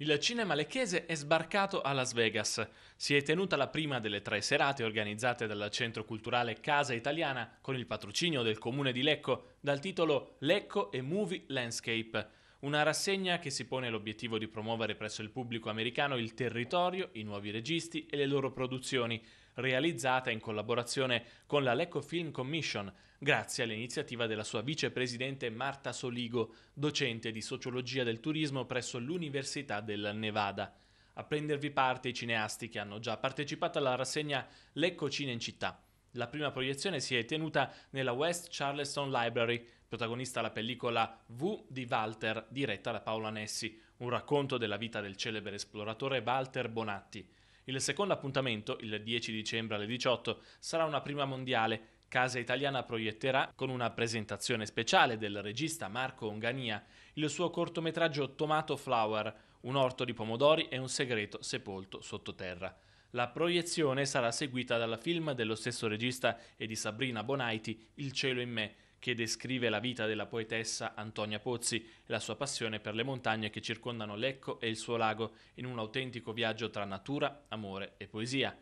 Il cinema lecchese è sbarcato a Las Vegas. Si è tenuta la prima delle tre serate organizzate dal Centro Culturale Casa Italiana con il patrocinio del comune di Lecco dal titolo Lecco e Movie Landscape. Una rassegna che si pone l'obiettivo di promuovere presso il pubblico americano il territorio, i nuovi registi e le loro produzioni, realizzata in collaborazione con la Lecco Film Commission, grazie all'iniziativa della sua vicepresidente Marta Soligo, docente di sociologia del turismo presso l'Università del Nevada. A prendervi parte i cineasti che hanno già partecipato alla rassegna Lecco Cine in città. La prima proiezione si è tenuta nella West Charleston Library protagonista la pellicola V di Walter, diretta da Paola Nessi, un racconto della vita del celebre esploratore Walter Bonatti. Il secondo appuntamento, il 10 dicembre alle 18, sarà una prima mondiale. Casa Italiana proietterà, con una presentazione speciale del regista Marco Ongania, il suo cortometraggio Tomato Flower, un orto di pomodori e un segreto sepolto sottoterra. La proiezione sarà seguita dal film dello stesso regista e di Sabrina Bonaiti, Il cielo in me, che descrive la vita della poetessa Antonia Pozzi e la sua passione per le montagne che circondano Lecco e il suo lago in un autentico viaggio tra natura, amore e poesia.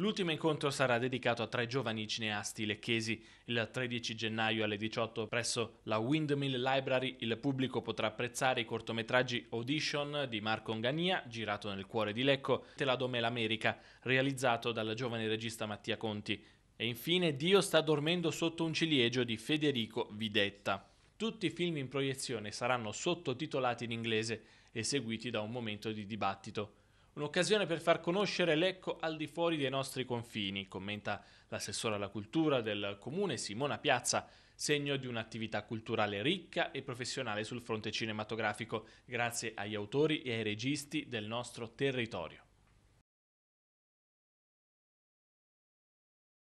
L'ultimo incontro sarà dedicato a tre giovani cineasti lecchesi. Il 13 gennaio alle 18 presso la Windmill Library il pubblico potrà apprezzare i cortometraggi Audition di Marco Ongania, girato nel cuore di Lecco, e La Dome l'America, realizzato dal giovane regista Mattia Conti, e infine Dio sta dormendo sotto un ciliegio di Federico Videtta. Tutti i film in proiezione saranno sottotitolati in inglese e seguiti da un momento di dibattito. Un'occasione per far conoscere l'Ecco al di fuori dei nostri confini, commenta l'assessore alla cultura del comune Simona Piazza, segno di un'attività culturale ricca e professionale sul fronte cinematografico, grazie agli autori e ai registi del nostro territorio.